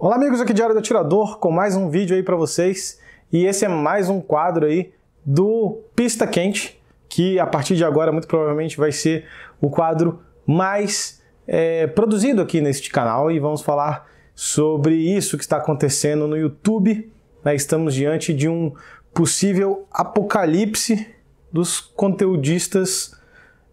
Olá amigos aqui de Diário do Atirador com mais um vídeo aí para vocês e esse é mais um quadro aí do Pista Quente que a partir de agora muito provavelmente vai ser o quadro mais é, produzido aqui neste canal e vamos falar sobre isso que está acontecendo no YouTube. Né? Estamos diante de um possível apocalipse dos conteudistas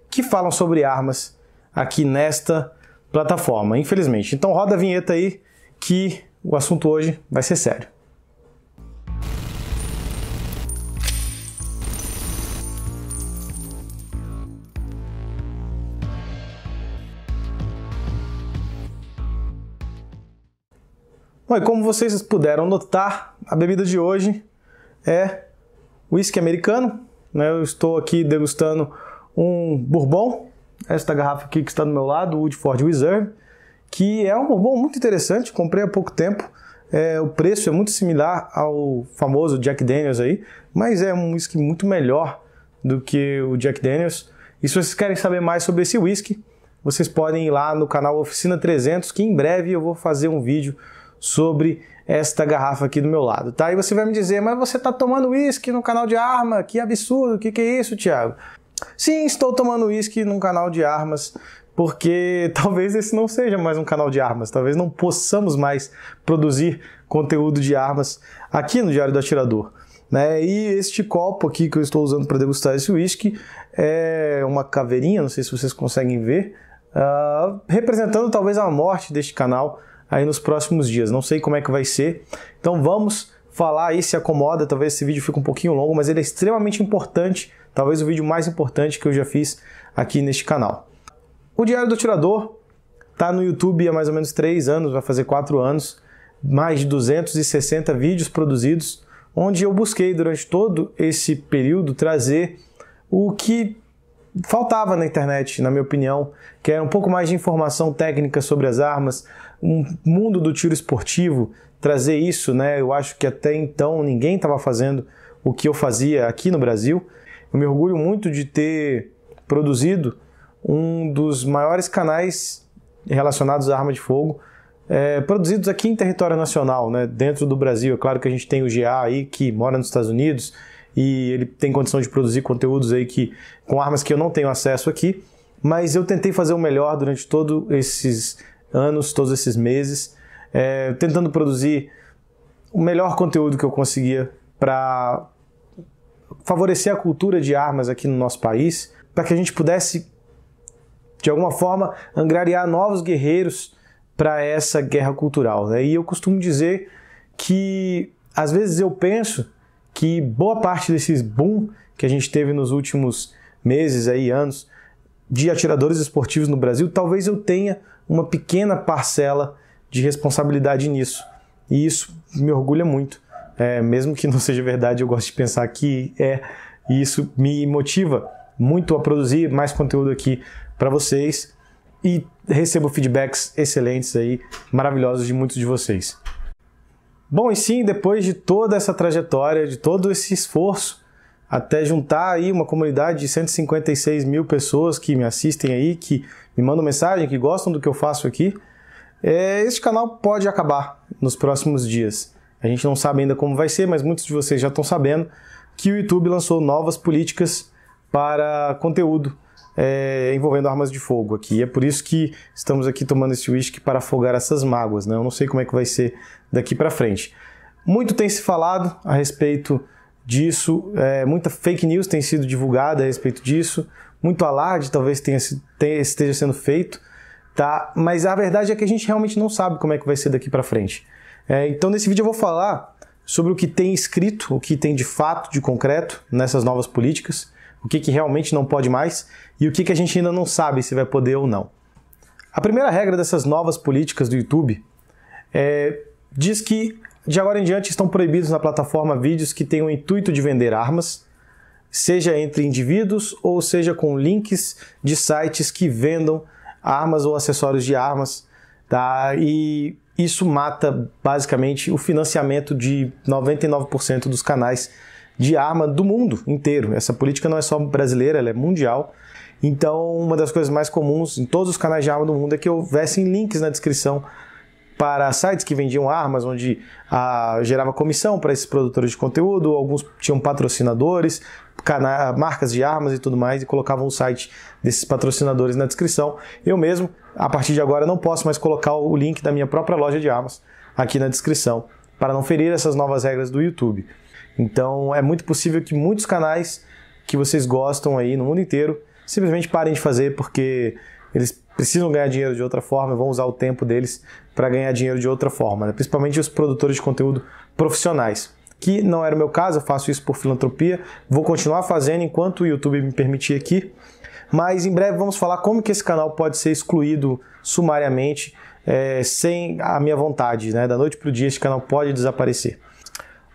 que falam sobre armas aqui nesta plataforma, infelizmente. Então roda a vinheta aí que o assunto hoje vai ser sério. Bom, e como vocês puderam notar, a bebida de hoje é whisky americano. Né? Eu estou aqui degustando um bourbon, esta garrafa aqui que está do meu lado, o Woodford Reserve que é um robô muito interessante, comprei há pouco tempo. É, o preço é muito similar ao famoso Jack Daniels aí, mas é um whisky muito melhor do que o Jack Daniels. E se vocês querem saber mais sobre esse whisky, vocês podem ir lá no canal Oficina 300, que em breve eu vou fazer um vídeo sobre esta garrafa aqui do meu lado, tá? E você vai me dizer, mas você está tomando whisky no canal de arma? Que absurdo, o que, que é isso, Thiago? Sim, estou tomando whisky num canal de armas porque talvez esse não seja mais um canal de armas, talvez não possamos mais produzir conteúdo de armas aqui no Diário do Atirador. Né? E este copo aqui que eu estou usando para degustar esse whisky é uma caveirinha, não sei se vocês conseguem ver, uh, representando talvez a morte deste canal aí nos próximos dias. Não sei como é que vai ser. Então vamos falar aí, se acomoda. Talvez esse vídeo fique um pouquinho longo, mas ele é extremamente importante. Talvez o vídeo mais importante que eu já fiz aqui neste canal. O Diário do Tirador está no YouTube há mais ou menos 3 anos, vai fazer 4 anos, mais de 260 vídeos produzidos, onde eu busquei durante todo esse período trazer o que faltava na internet, na minha opinião, que era um pouco mais de informação técnica sobre as armas, um mundo do tiro esportivo, trazer isso, né? Eu acho que até então ninguém estava fazendo o que eu fazia aqui no Brasil. Eu me orgulho muito de ter produzido um dos maiores canais relacionados à arma de fogo é, produzidos aqui em território nacional, né, dentro do Brasil. É claro que a gente tem o GA aí que mora nos Estados Unidos e ele tem condição de produzir conteúdos aí que com armas que eu não tenho acesso aqui, mas eu tentei fazer o melhor durante todos esses anos, todos esses meses, é, tentando produzir o melhor conteúdo que eu conseguia para favorecer a cultura de armas aqui no nosso país, para que a gente pudesse de alguma forma, angariar novos guerreiros para essa guerra cultural. Né? E eu costumo dizer que, às vezes, eu penso que boa parte desses boom que a gente teve nos últimos meses, aí, anos, de atiradores esportivos no Brasil, talvez eu tenha uma pequena parcela de responsabilidade nisso. E isso me orgulha muito. É, mesmo que não seja verdade, eu gosto de pensar que é, e isso me motiva muito a produzir mais conteúdo aqui para vocês e recebo feedbacks excelentes aí, maravilhosos de muitos de vocês. Bom, e sim, depois de toda essa trajetória, de todo esse esforço, até juntar aí uma comunidade de 156 mil pessoas que me assistem aí, que me mandam mensagem, que gostam do que eu faço aqui, é, este canal pode acabar nos próximos dias. A gente não sabe ainda como vai ser, mas muitos de vocês já estão sabendo que o YouTube lançou novas políticas para conteúdo é, envolvendo armas de fogo aqui. E é por isso que estamos aqui tomando esse uísque para afogar essas mágoas. Né? Eu não sei como é que vai ser daqui para frente. Muito tem se falado a respeito disso, é, muita fake news tem sido divulgada a respeito disso, muito alarde talvez tenha, tenha, esteja sendo feito, tá? mas a verdade é que a gente realmente não sabe como é que vai ser daqui para frente. É, então, nesse vídeo eu vou falar sobre o que tem escrito, o que tem de fato, de concreto nessas novas políticas o que, que realmente não pode mais e o que, que a gente ainda não sabe se vai poder ou não. A primeira regra dessas novas políticas do YouTube é, diz que de agora em diante estão proibidos na plataforma vídeos que tenham o intuito de vender armas, seja entre indivíduos ou seja com links de sites que vendam armas ou acessórios de armas, tá? E isso mata basicamente o financiamento de 99% dos canais de arma do mundo inteiro. Essa política não é só brasileira, ela é mundial. Então, uma das coisas mais comuns em todos os canais de arma do mundo é que houvessem links na descrição para sites que vendiam armas, onde ah, gerava comissão para esses produtores de conteúdo, alguns tinham patrocinadores, marcas de armas e tudo mais, e colocavam o site desses patrocinadores na descrição. Eu mesmo, a partir de agora, não posso mais colocar o link da minha própria loja de armas aqui na descrição, para não ferir essas novas regras do YouTube. Então é muito possível que muitos canais que vocês gostam aí no mundo inteiro simplesmente parem de fazer porque eles precisam ganhar dinheiro de outra forma, e vão usar o tempo deles para ganhar dinheiro de outra forma, né? principalmente os produtores de conteúdo profissionais. Que não era o meu caso, eu faço isso por filantropia, vou continuar fazendo enquanto o YouTube me permitir aqui, mas em breve vamos falar como que esse canal pode ser excluído sumariamente é, sem a minha vontade, né? da noite para o dia esse canal pode desaparecer.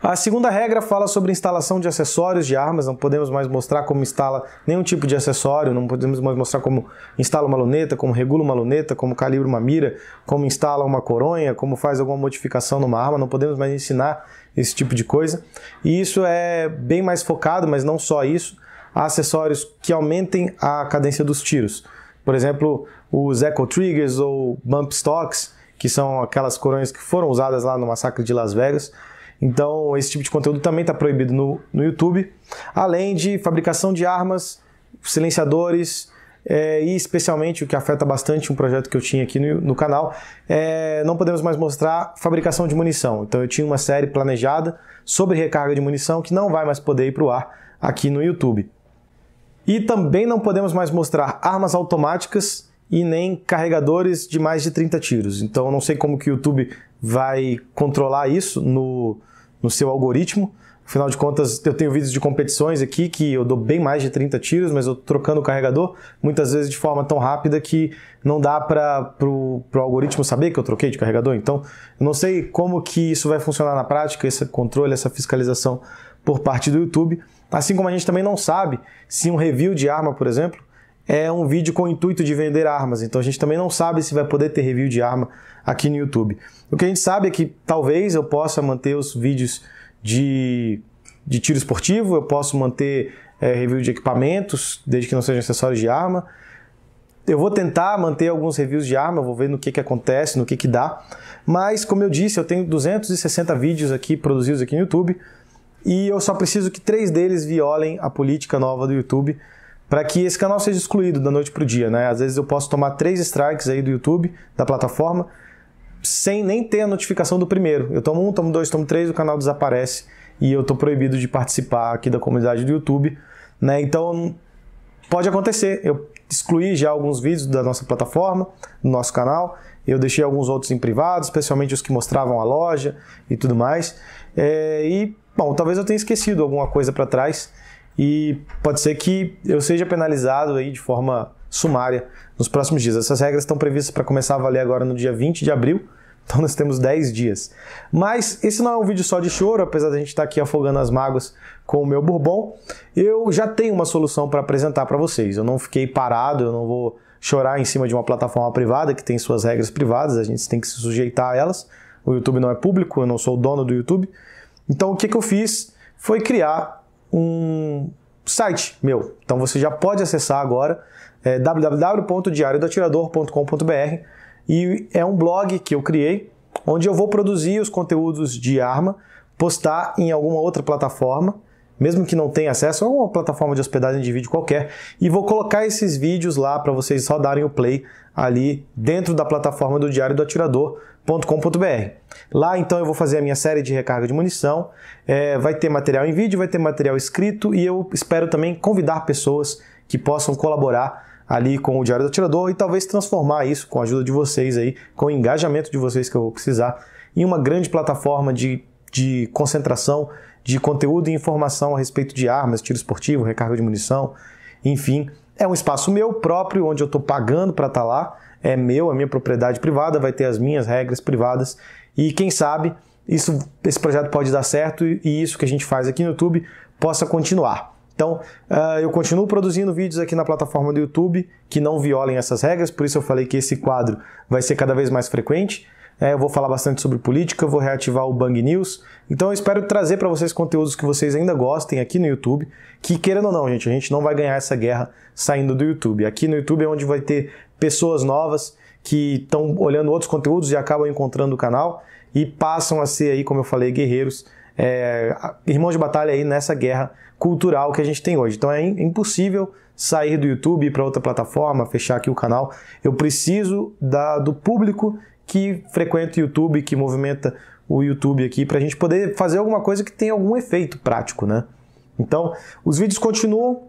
A segunda regra fala sobre instalação de acessórios de armas, não podemos mais mostrar como instala nenhum tipo de acessório, não podemos mais mostrar como instala uma luneta, como regula uma luneta, como calibra uma mira, como instala uma coronha, como faz alguma modificação numa arma, não podemos mais ensinar esse tipo de coisa. E isso é bem mais focado, mas não só isso, há acessórios que aumentem a cadência dos tiros. Por exemplo, os Echo Triggers ou Bump Stocks, que são aquelas coronhas que foram usadas lá no massacre de Las Vegas, então, esse tipo de conteúdo também está proibido no, no YouTube, além de fabricação de armas, silenciadores, é, e especialmente o que afeta bastante um projeto que eu tinha aqui no, no canal, é, não podemos mais mostrar fabricação de munição. Então eu tinha uma série planejada sobre recarga de munição que não vai mais poder ir para o ar aqui no YouTube. E também não podemos mais mostrar armas automáticas e nem carregadores de mais de 30 tiros. Então não sei como que o YouTube vai controlar isso no, no seu algoritmo. Afinal de contas, eu tenho vídeos de competições aqui que eu dou bem mais de 30 tiros, mas eu trocando o carregador, muitas vezes de forma tão rápida que não dá para o algoritmo saber que eu troquei de carregador. Então, eu não sei como que isso vai funcionar na prática, esse controle, essa fiscalização por parte do YouTube. Assim como a gente também não sabe se um review de arma, por exemplo, é um vídeo com o intuito de vender armas, então a gente também não sabe se vai poder ter review de arma aqui no YouTube. O que a gente sabe é que talvez eu possa manter os vídeos de, de tiro esportivo, eu posso manter é, review de equipamentos, desde que não sejam acessórios de arma. Eu vou tentar manter alguns reviews de arma, vou ver no que, que acontece, no que, que dá. Mas, como eu disse, eu tenho 260 vídeos aqui produzidos aqui no YouTube e eu só preciso que três deles violem a política nova do YouTube para que esse canal seja excluído da noite para o dia. Né? Às vezes eu posso tomar três strikes aí do YouTube, da plataforma, sem nem ter a notificação do primeiro. Eu tomo um, tomo dois, tomo três, o canal desaparece e eu estou proibido de participar aqui da comunidade do YouTube. Né? Então pode acontecer. Eu excluí já alguns vídeos da nossa plataforma, do nosso canal. Eu deixei alguns outros em privado, especialmente os que mostravam a loja e tudo mais. É, e, bom, talvez eu tenha esquecido alguma coisa para trás e pode ser que eu seja penalizado aí de forma sumária nos próximos dias. Essas regras estão previstas para começar a valer agora no dia 20 de abril. Então nós temos 10 dias. Mas esse não é um vídeo só de choro, apesar da gente estar tá aqui afogando as mágoas com o meu bourbon. Eu já tenho uma solução para apresentar para vocês. Eu não fiquei parado, eu não vou chorar em cima de uma plataforma privada que tem suas regras privadas, a gente tem que se sujeitar a elas. O YouTube não é público, eu não sou o dono do YouTube. Então o que, que eu fiz foi criar um site meu. Então você já pode acessar agora é, e é um blog que eu criei onde eu vou produzir os conteúdos de arma, postar em alguma outra plataforma, mesmo que não tenha acesso a uma plataforma de hospedagem de vídeo qualquer, e vou colocar esses vídeos lá para vocês só darem o play ali dentro da plataforma do Diário do Atirador com.br. Lá então eu vou fazer a minha série de recarga de munição. É, vai ter material em vídeo, vai ter material escrito e eu espero também convidar pessoas que possam colaborar ali com o Diário do Atirador e talvez transformar isso com a ajuda de vocês aí, com o engajamento de vocês que eu vou precisar, em uma grande plataforma de, de concentração de conteúdo e informação a respeito de armas, tiro esportivo, recarga de munição, enfim. É um espaço meu próprio, onde eu estou pagando para estar tá lá, é meu, a minha propriedade privada, vai ter as minhas regras privadas e quem sabe isso, esse projeto pode dar certo e, e isso que a gente faz aqui no YouTube possa continuar. Então, ah, eu continuo produzindo vídeos aqui na plataforma do YouTube que não violem essas regras, por isso eu falei que esse quadro vai ser cada vez mais frequente. É, eu vou falar bastante sobre política, vou reativar o Bang News. Então, eu espero trazer para vocês conteúdos que vocês ainda gostem aqui no YouTube. Que, querendo ou não, gente, a gente não vai ganhar essa guerra saindo do YouTube. Aqui no YouTube é onde vai ter pessoas novas que estão olhando outros conteúdos e acabam encontrando o canal e passam a ser aí, como eu falei, guerreiros, é, irmãos de batalha aí nessa guerra cultural que a gente tem hoje. Então é impossível sair do YouTube para outra plataforma, fechar aqui o canal. Eu preciso da, do público que frequenta o YouTube, que movimenta o YouTube aqui, para a gente poder fazer alguma coisa que tenha algum efeito prático, né? Então, os vídeos continuam.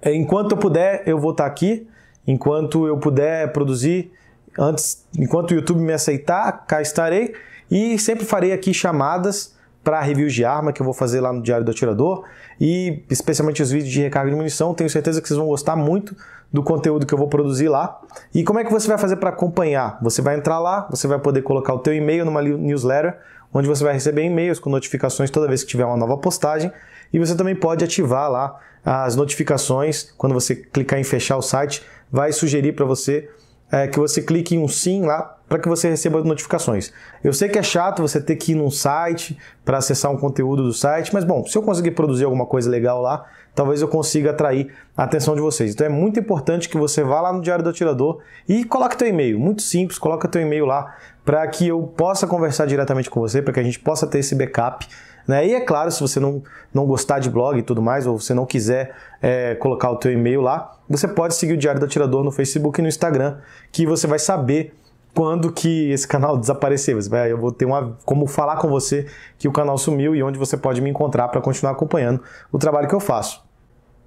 É, enquanto eu puder, eu vou estar tá aqui. Enquanto eu puder produzir, antes, enquanto o YouTube me aceitar, cá estarei e sempre farei aqui chamadas para reviews de arma que eu vou fazer lá no Diário do Atirador e especialmente os vídeos de recarga de munição. Tenho certeza que vocês vão gostar muito do conteúdo que eu vou produzir lá. E como é que você vai fazer para acompanhar? Você vai entrar lá, você vai poder colocar o teu e-mail numa newsletter, onde você vai receber e-mails com notificações toda vez que tiver uma nova postagem, e você também pode ativar lá as notificações quando você clicar em fechar o site vai sugerir para você é, que você clique em um sim lá para que você receba notificações. Eu sei que é chato você ter que ir num site para acessar um conteúdo do site, mas bom, se eu conseguir produzir alguma coisa legal lá, talvez eu consiga atrair a atenção de vocês. Então é muito importante que você vá lá no Diário do Atirador e coloque teu e-mail. Muito simples, coloca teu e-mail lá para que eu possa conversar diretamente com você, para que a gente possa ter esse backup né? E é claro, se você não, não gostar de blog e tudo mais, ou você não quiser é, colocar o teu e-mail lá, você pode seguir o Diário do Atirador no Facebook e no Instagram, que você vai saber quando que esse canal desaparecer. Eu vou ter uma, como falar com você que o canal sumiu e onde você pode me encontrar para continuar acompanhando o trabalho que eu faço.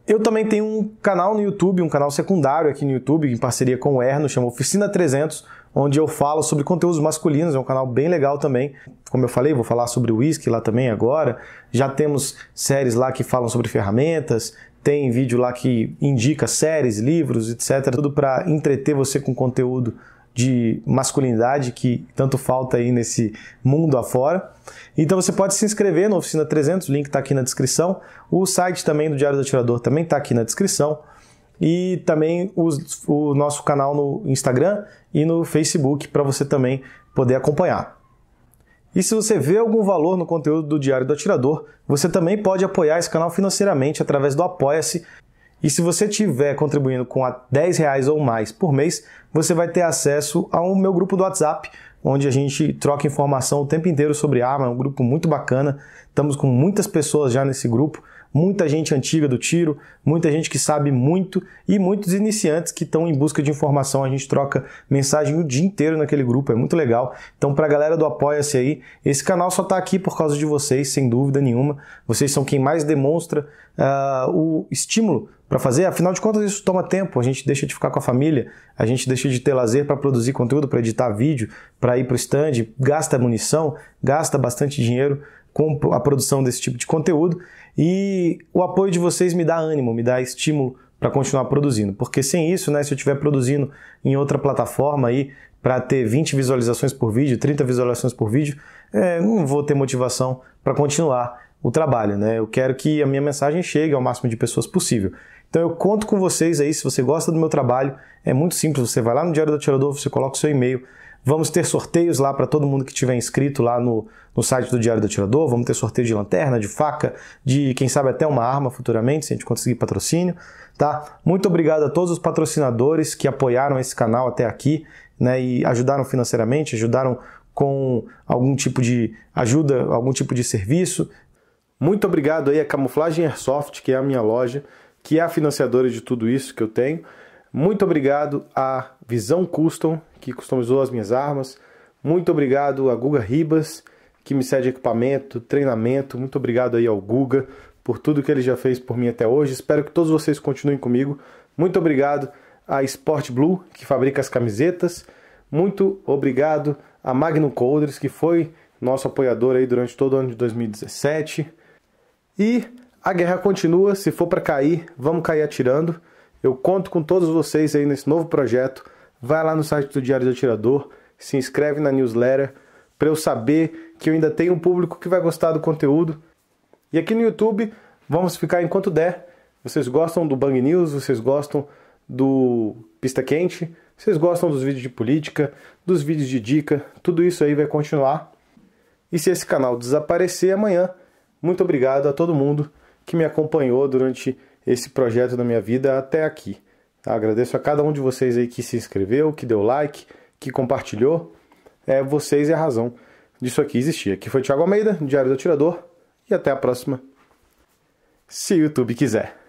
Eu também tenho um canal no YouTube, um canal secundário aqui no YouTube, em parceria com o Erno, chama Oficina 300, onde eu falo sobre conteúdos masculinos, é um canal bem legal também. Como eu falei, vou falar sobre whisky lá também agora. Já temos séries lá que falam sobre ferramentas, tem vídeo lá que indica séries, livros, etc, tudo para entreter você com conteúdo de masculinidade que tanto falta aí nesse mundo afora. Então você pode se inscrever na Oficina 300, o link está aqui na descrição. O site também do Diário do Atirador também está aqui na descrição e também os, o nosso canal no Instagram e no Facebook para você também poder acompanhar. E se você vê algum valor no conteúdo do Diário do Atirador, você também pode apoiar esse canal financeiramente através do Apoia-se. E se você estiver contribuindo com a reais ou mais por mês, você vai ter acesso ao meu grupo do WhatsApp, onde a gente troca informação o tempo inteiro sobre arma. É um grupo muito bacana. Estamos com muitas pessoas já nesse grupo muita gente antiga do tiro, muita gente que sabe muito e muitos iniciantes que estão em busca de informação. A gente troca mensagem o dia inteiro naquele grupo, é muito legal. Então, para a galera do Apoia-se aí, esse canal só está aqui por causa de vocês, sem dúvida nenhuma. Vocês são quem mais demonstra uh, o estímulo para fazer. Afinal de contas, isso toma tempo. A gente deixa de ficar com a família, a gente deixa de ter lazer para produzir conteúdo, para editar vídeo, para ir para o stand, gasta munição, gasta bastante dinheiro com a produção desse tipo de conteúdo e o apoio de vocês me dá ânimo, me dá estímulo para continuar produzindo, porque sem isso, né, se eu estiver produzindo em outra plataforma aí para ter 20 visualizações por vídeo, 30 visualizações por vídeo, é, não vou ter motivação para continuar o trabalho, né? Eu quero que a minha mensagem chegue ao máximo de pessoas possível. Então eu conto com vocês aí, se você gosta do meu trabalho, é muito simples, você vai lá no Diário do Tirador, você coloca o seu e-mail, Vamos ter sorteios lá para todo mundo que tiver inscrito lá no, no site do Diário do Atirador. Vamos ter sorteio de lanterna, de faca, de quem sabe até uma arma futuramente, se a gente conseguir patrocínio. Tá? Muito obrigado a todos os patrocinadores que apoiaram esse canal até aqui né, e ajudaram financeiramente, ajudaram com algum tipo de ajuda, algum tipo de serviço. Muito obrigado aí a Camuflagem Airsoft, que é a minha loja, que é a financiadora de tudo isso que eu tenho. Muito obrigado à Visão Custom, que customizou as minhas armas. Muito obrigado a Guga Ribas, que me cede equipamento, treinamento. Muito obrigado aí ao Guga por tudo que ele já fez por mim até hoje. Espero que todos vocês continuem comigo. Muito obrigado à Sport Blue, que fabrica as camisetas. Muito obrigado a Magnum Colders, que foi nosso apoiador aí durante todo o ano de 2017. E a guerra continua, se for para cair, vamos cair atirando. Eu conto com todos vocês aí nesse novo projeto. Vai lá no site do Diário do Atirador, se inscreve na newsletter para eu saber que eu ainda tenho um público que vai gostar do conteúdo. E aqui no YouTube, vamos ficar enquanto der. Vocês gostam do Bang News, vocês gostam do Pista Quente, vocês gostam dos vídeos de política, dos vídeos de dica, tudo isso aí vai continuar. E se esse canal desaparecer amanhã, muito obrigado a todo mundo que me acompanhou durante esse projeto da minha vida até aqui. Agradeço a cada um de vocês aí que se inscreveu, que deu like, que compartilhou. É, vocês é a razão disso aqui existir. Aqui foi Thiago Almeida, Diário do Atirador, e até a próxima, se o YouTube quiser.